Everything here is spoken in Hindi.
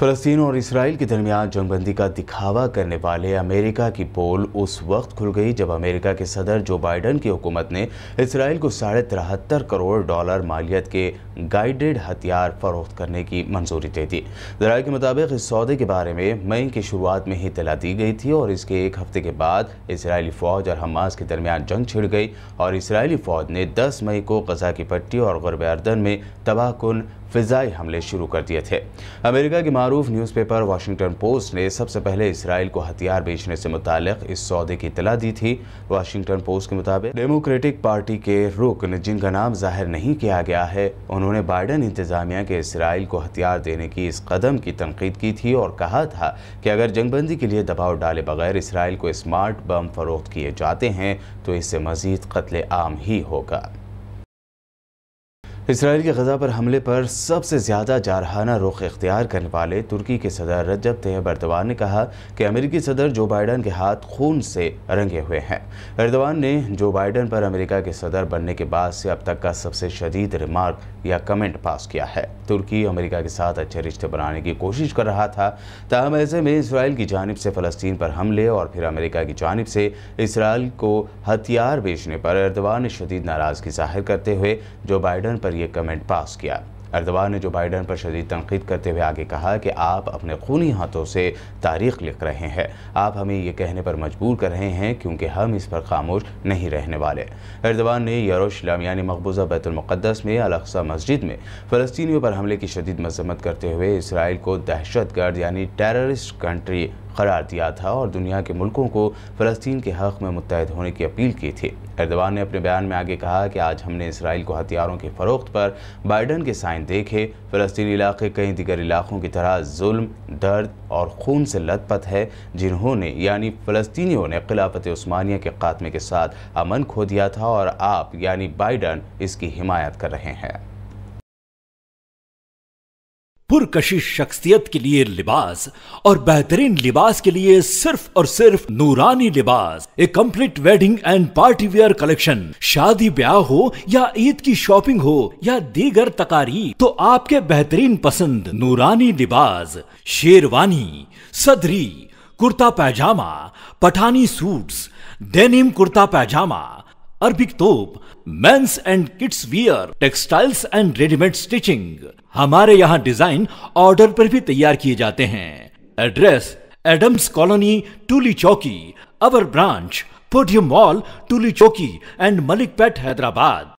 फलस्तीन और इसराइल के दरमियान जंगबंदी का दिखावा करने वाले अमेरिका की पोल उस वक्त खुल गई जब अमेरिका के सदर जो बाइडन की हुकूमत ने इसराइल को साढ़े तिहत्तर करोड़ डॉलर मालियत के गाइडेड हथियार फरोख्त करने की मंजूरी दे दी जराये के मुताबिक इस सौदे के बारे में मई की शुरुआत में ही तला दी गई थी और इसके एक हफ्ते के बाद इसराइली फ़ौज और हमास के दरमियान जंग छिड़ गई और इसराइली फ़ौज ने दस मई को गजा की पट्टी और गरब अर्दन में तबाहकुन फिजाई हमले शुरू कर दिए थे अमेरिका के मरूफ न्यूज़पेपर वाशिंगटन पोस्ट ने सबसे पहले इसराइल को हथियार बेचने से मुतक इस सौदे की इतला दी थी वाशिंगटन पोस्ट के मुताबिक डेमोक्रेटिक पार्टी के रुकन जिनका नाम जाहिर नहीं किया गया है उन्होंने बाइडन इंतजामिया के इसराइल को हथियार देने की इस कदम की तनकीद की थी और कहा था कि अगर जंगबंदी के लिए दबाव डाले बगैर इसराइल को स्मार्ट बम फरोख्त किए जाते हैं तो इससे मजीद कत्ल आम ही होगा इसराइल के गजा पर हमले पर सबसे ज़्यादा जारहाना रुख इख्तियार करने वाले तुर्की के सदर रजब तैयब अरदवान ने कहा कि अमेरिकी सदर जो बाइडन के हाथ खून से रंगे हुए हैं अरदवान ने जो बाइडन पर अमेरिका के सदर बनने के बाद से अब तक का सबसे शदीद रिमार्क या कमेंट पास किया है तुर्की अमेरिका के साथ अच्छे रिश्ते बनाने की कोशिश कर रहा था ताहम ऐसे में इसराइल की जानब से फ़लस्तीन पर हमले और फिर अमेरिका की जानब से इसराइल को हथियार बेचने पर अरदवान ने शदीद नाराज़गी जाहिर करते हुए जो बाइडन पर ये कमेंट पास किया अर्दवान ने जो बाइडन पर शदीद तनकीद करते हुए आगे कहा कि आप अपने खूनी हाथों से तारीख लिख रहे हैं आप हमें ये कहने पर मजबूर कर रहे हैं क्योंकि हम इस पर खामोश नहीं रहने वाले अर्दवान ने यरोशलम यानी मकबूजा बैतुलमक़दस में अलक्सा मस्जिद में फ़लस्तियों पर हमले की शदीद मजम्मत करते हुए इसराइल को दहशत गर्द यानी टेररिस्ट कंट्री करार दिया था और दुनिया के मुल्कों को फ़लस्तीन के हक़ में मुतहद होने की अपील की थी अरदवान ने अपने बयान में आगे कहा कि आज हमने इसराइल को हथियारों की फ़रोख्त पर बाइडन के साइन देखे फ़लस्तीनी इलाके कई दिगर इलाकों की तरह जुल्म दर्द और खून से लतपत है जिन्होंने यानी फ़लस्तनीों ने खिलाफत स्मानिया के खात्मे के साथ अमन खो दिया था और आप यानी बाइडन इसकी हिमायत कर रहे हैं पुरकशिश शख्सियत के लिए लिबास और बेहतरीन लिबास के लिए सिर्फ और सिर्फ Noorani Libas a complete wedding and party wear collection शादी ब्याह हो या ईद की शॉपिंग हो या दीगर तकारी तो आपके बेहतरीन पसंद नूरानी Libas sherwani sadri kurta pyjama Pathani suits denim kurta pyjama Arabic तोप mens and kids wear textiles and readymade stitching हमारे यहाँ डिजाइन ऑर्डर पर भी तैयार किए जाते हैं address Adams colony Tuli Chowki our branch podium mall Tuli Chowki and Malik pet Hyderabad